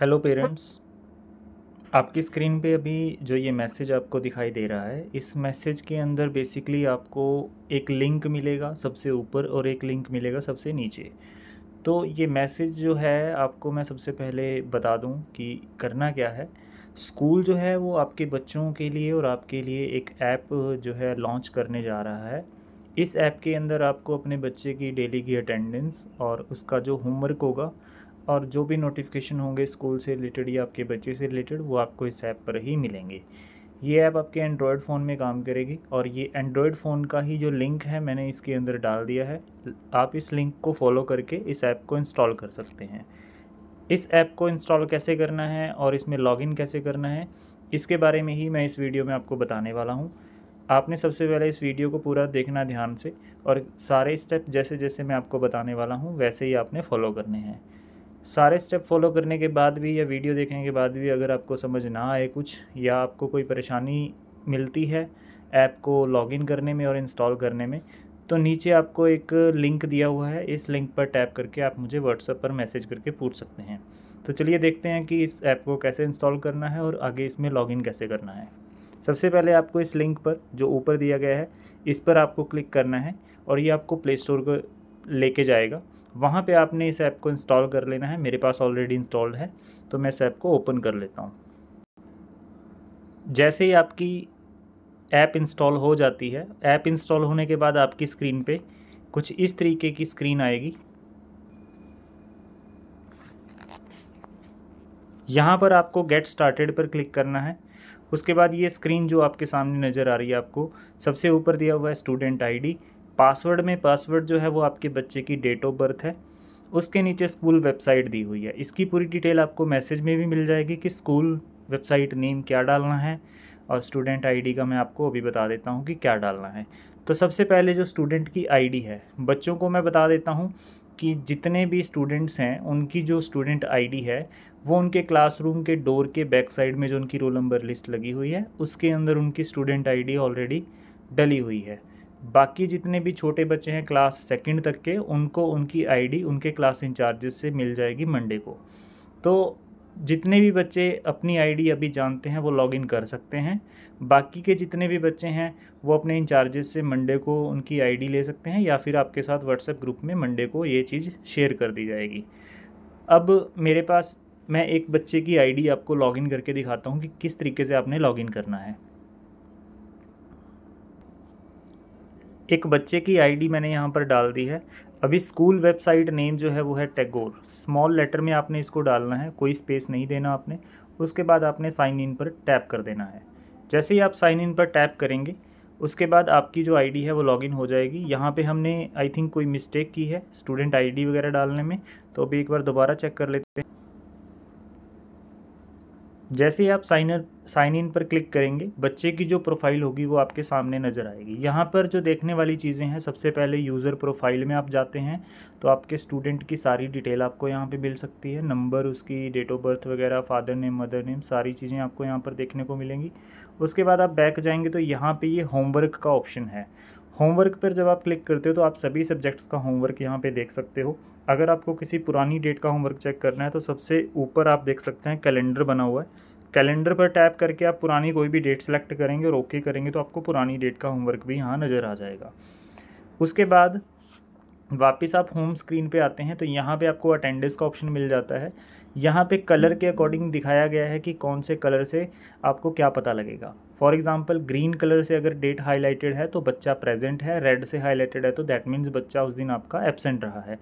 hello parents आपकी screen पे अभी जो ये मैसेज आपको दिखाई दे रहा है इस मैसेज के अंदर बेसिकली आपको एक लिंक मिलेगा सबसे ऊपर और एक लिंक मिलेगा सबसे नीचे तो ये मैसेज जो है आपको मैं सबसे पहले बता दूं कि करना क्या है स्कूल जो है वो आपके बच्चों के लिए और आपके लिए एक ऐप जो है लॉन्च करने जा रहा है इस ऐप के अंदर आपको अपने बच्चे की डेली की अटेंडेंस और उसका जो होमवर्क होगा और जो भी नोटिफिकेशन होंगे स्कूल से रिलेटेड या आपके बच्चे से रिलेटेड वो आपको इस ऐप पर ही मिलेंगे ये ऐप आपके एंड्रॉयड फ़ोन में काम करेगी और ये एंड्रॉयड फ़ोन का ही जो लिंक है मैंने इसके अंदर डाल दिया है आप इस लिंक को फॉलो करके इस ऐप को इंस्टॉल कर सकते हैं इस ऐप को इंस्टॉल कैसे करना है और इसमें लॉगिन कैसे करना है इसके बारे में ही मैं इस वीडियो में आपको बताने वाला हूँ आपने सबसे पहले इस वीडियो को पूरा देखना ध्यान से और सारे स्टेप जैसे जैसे मैं आपको बताने वाला हूँ वैसे ही आपने फॉलो करने हैं सारे स्टेप फॉलो करने के बाद भी या वीडियो देखने के बाद भी अगर आपको समझ ना आए कुछ या आपको कोई परेशानी मिलती है ऐप को लॉगिन करने में और इंस्टॉल करने में तो नीचे आपको एक लिंक दिया हुआ है इस लिंक पर टैप करके आप मुझे व्हाट्सएप पर मैसेज करके पूछ सकते हैं तो चलिए देखते हैं कि इस ऐप को कैसे इंस्टॉल करना है और आगे इसमें लॉगिन कैसे करना है सबसे पहले आपको इस लिंक पर जो ऊपर दिया गया है इस पर आपको क्लिक करना है और ये आपको प्ले स्टोर को लेके जाएगा वहाँ पे आपने इस ऐप को इंस्टॉल कर लेना है मेरे पास ऑलरेडी इंस्टॉल्ड है तो मैं इस ऐप को ओपन कर लेता हूँ जैसे ही आपकी ऐप इंस्टॉल हो जाती है ऐप इंस्टॉल होने के बाद आपकी स्क्रीन पे कुछ इस तरीके की स्क्रीन आएगी यहाँ पर आपको गेट स्टार्टेड पर क्लिक करना है उसके बाद ये स्क्रीन जो आपके सामने नज़र आ रही है आपको सबसे ऊपर दिया हुआ है स्टूडेंट आईडी पासवर्ड में पासवर्ड जो है वो आपके बच्चे की डेट ऑफ बर्थ है उसके नीचे स्कूल वेबसाइट दी हुई है इसकी पूरी डिटेल आपको मैसेज में भी मिल जाएगी कि स्कूल वेबसाइट नेम क्या डालना है और स्टूडेंट आईडी का मैं आपको अभी बता देता हूँ कि क्या डालना है तो सबसे पहले जो स्टूडेंट की आईडी है बच्चों को मैं बता देता हूँ कि जितने भी स्टूडेंट्स हैं उनकी जो स्टूडेंट आईडी है वो उनके क्लासरूम के डोर के बैक साइड में जो उनकी रोल नंबर लिस्ट लगी हुई है उसके अंदर उनकी स्टूडेंट आईडी ऑलरेडी डली हुई है बाकी जितने भी छोटे बच्चे हैं क्लास सेकंड तक के उनको उनकी आईडी उनके क्लास इंचार्जेस से मिल जाएगी मंडे को तो जितने भी बच्चे अपनी आईडी अभी जानते हैं वो लॉगिन कर सकते हैं बाकी के जितने भी बच्चे हैं वो अपने इंचार्जेस से मंडे को उनकी आईडी ले सकते हैं या फिर आपके साथ व्हाट्सएप ग्रुप में मंडे को ये चीज़ शेयर कर दी जाएगी अब मेरे पास मैं एक बच्चे की आईडी आपको लॉगिन करके दिखाता हूँ कि किस तरीके से आपने लॉगिन करना है एक बच्चे की आईडी मैंने यहाँ पर डाल दी है अभी स्कूल वेबसाइट नेम जो है वो है टैगोर स्मॉल लेटर में आपने इसको डालना है कोई स्पेस नहीं देना आपने उसके बाद आपने साइन इन पर टैप कर देना है जैसे ही आप साइन इन पर टैप करेंगे उसके बाद आपकी जो आईडी है वो लॉगिन हो जाएगी यहाँ पे हमने आई थिंक कोई मिस्टेक की है स्टूडेंट आईडी वगैरह डालने में तो अभी एक बार दोबारा चेक कर लेते हैं जैसे ही आप साइन साइन इन पर क्लिक करेंगे बच्चे की जो प्रोफाइल होगी वो आपके सामने नज़र आएगी यहाँ पर जो देखने वाली चीज़ें हैं सबसे पहले यूज़र प्रोफाइल में आप जाते हैं तो आपके स्टूडेंट की सारी डिटेल आपको यहाँ पे मिल सकती है नंबर उसकी डेट ऑफ बर्थ वगैरह फादर नेम मदर नेम सारी चीज़ें आपको यहाँ पर देखने को मिलेंगी उसके बाद आप बैक जाएंगे तो यहाँ पर ये होमवर्क का ऑप्शन है होमवर्क पर जब आप क्लिक करते हो तो आप सभी सब्जेक्ट्स का होमवर्क यहाँ पे देख सकते हो अगर आपको किसी पुरानी डेट का होमवर्क चेक करना है तो सबसे ऊपर आप देख सकते हैं कैलेंडर बना हुआ है कैलेंडर पर टैप करके आप पुरानी कोई भी डेट सेलेक्ट करेंगे और ओके करेंगे तो आपको पुरानी डेट का होमवर्क भी यहाँ नज़र आ जाएगा उसके बाद वापस आप होम स्क्रीन पे आते हैं तो यहाँ पे आपको अटेंडेंस का ऑप्शन मिल जाता है यहाँ पे कलर के अकॉर्डिंग दिखाया गया है कि कौन से कलर से आपको क्या पता लगेगा फॉर एग्ज़ाम्पल ग्रीन कलर से अगर डेट हाईलाइटेड है तो बच्चा प्रेजेंट है रेड से हाईलाइटेड है तो दैट मीन्स बच्चा उस दिन आपका एबसेंट रहा है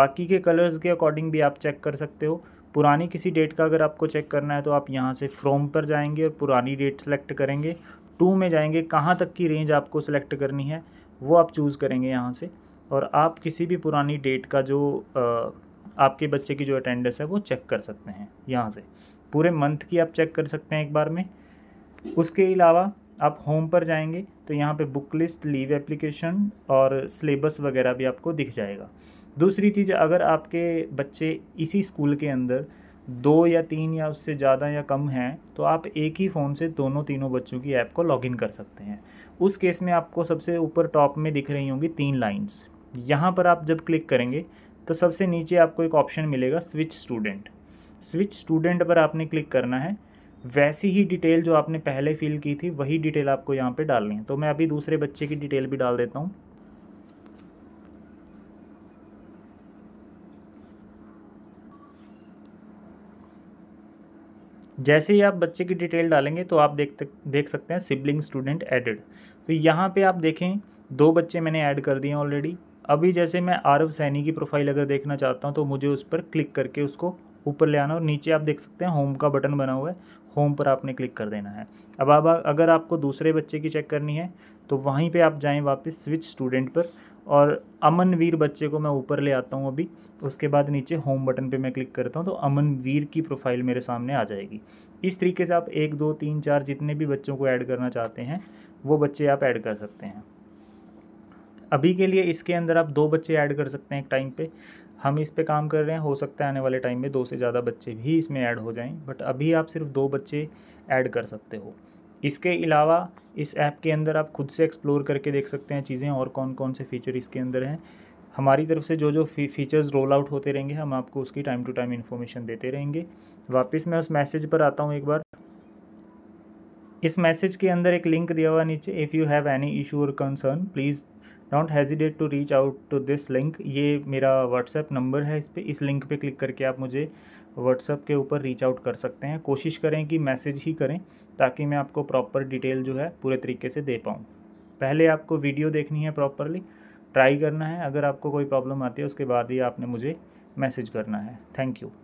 बाकी के कलर्स के अकॉर्डिंग भी आप चेक कर सकते हो पुरानी किसी डेट का अगर आपको चेक करना है तो आप यहाँ से फ्रॉम पर जाएंगे और पुरानी डेट सेलेक्ट करेंगे टू में जाएंगे कहाँ तक की रेंज आपको सेलेक्ट करनी है वो आप चूज़ करेंगे यहाँ से और आप किसी भी पुरानी डेट का जो आपके बच्चे की जो अटेंडेंस है वो चेक कर सकते हैं यहाँ से पूरे मंथ की आप चेक कर सकते हैं एक बार में उसके अलावा आप होम पर जाएंगे तो यहाँ पे बुक लिस्ट लीव एप्लीकेशन और सिलेबस वगैरह भी आपको दिख जाएगा दूसरी चीज़ अगर आपके बच्चे इसी स्कूल के अंदर दो या तीन या उससे ज़्यादा या कम हैं तो आप एक ही फ़ोन से दोनों तीनों बच्चों की ऐप को लॉगिन कर सकते हैं उस केस में आपको सबसे ऊपर टॉप में दिख रही होंगी तीन लाइन्स यहाँ पर आप जब क्लिक करेंगे तो सबसे नीचे आपको एक ऑप्शन मिलेगा स्विच स्टूडेंट स्विच स्टूडेंट पर आपने क्लिक करना है वैसी ही डिटेल जो आपने पहले फिल की थी वही डिटेल आपको यहाँ पे डालनी है तो मैं अभी दूसरे बच्चे की डिटेल भी डाल देता हूँ जैसे ही आप बच्चे की डिटेल डालेंगे तो आप देख तक देख सकते हैं सिबलिंग स्टूडेंट एडेड तो यहाँ पे आप देखें दो बच्चे मैंने ऐड कर दिए ऑलरेडी अभी जैसे मैं आरव सैनी की प्रोफाइल अगर देखना चाहता हूँ तो मुझे उस पर क्लिक करके उसको ऊपर ले आना और नीचे आप देख सकते हैं होम का बटन बना हुआ है होम पर आपने क्लिक कर देना है अब आप अगर आपको दूसरे बच्चे की चेक करनी है तो वहीं पे आप जाएं वापस स्विच स्टूडेंट पर और अमनवीर बच्चे को मैं ऊपर ले आता हूँ अभी उसके बाद नीचे होम बटन पे मैं क्लिक करता हूँ तो अमनवीर की प्रोफाइल मेरे सामने आ जाएगी इस तरीके से आप एक दो तीन चार जितने भी बच्चों को ऐड करना चाहते हैं वो बच्चे आप ऐड कर सकते हैं अभी के लिए इसके अंदर आप दो बच्चे ऐड कर सकते हैं एक टाइम पर हम इस पे काम कर रहे हैं हो सकता है आने वाले टाइम में दो से ज़्यादा बच्चे भी इसमें ऐड हो जाएं बट अभी आप सिर्फ दो बच्चे ऐड कर सकते हो इसके अलावा इस ऐप के अंदर आप खुद से एक्सप्लोर करके देख सकते हैं चीज़ें और कौन कौन से फ़ीचर इसके अंदर हैं हमारी तरफ से जो जो फी फीचर्स रोल आउट होते रहेंगे हम आपको उसकी टाइम टू टाइम इन्फॉर्मेशन देते रहेंगे वापस मैं उस मैसेज पर आता हूँ एक बार इस मैसेज के अंदर एक लिंक दिया हुआ नीचे if you have any issue or concern please don't hesitate to reach out to this link ये मेरा व्हाट्सएप नंबर है इस पर इस लिंक पे क्लिक करके आप मुझे व्हाट्सएप के ऊपर रीच आउट कर सकते हैं कोशिश करें कि मैसेज ही करें ताकि मैं आपको प्रॉपर डिटेल जो है पूरे तरीके से दे पाऊँ पहले आपको वीडियो देखनी है प्रॉपरली ट्राई करना है अगर आपको कोई प्रॉब्लम आती है उसके बाद ही आपने मुझे मैसेज करना है थैंक यू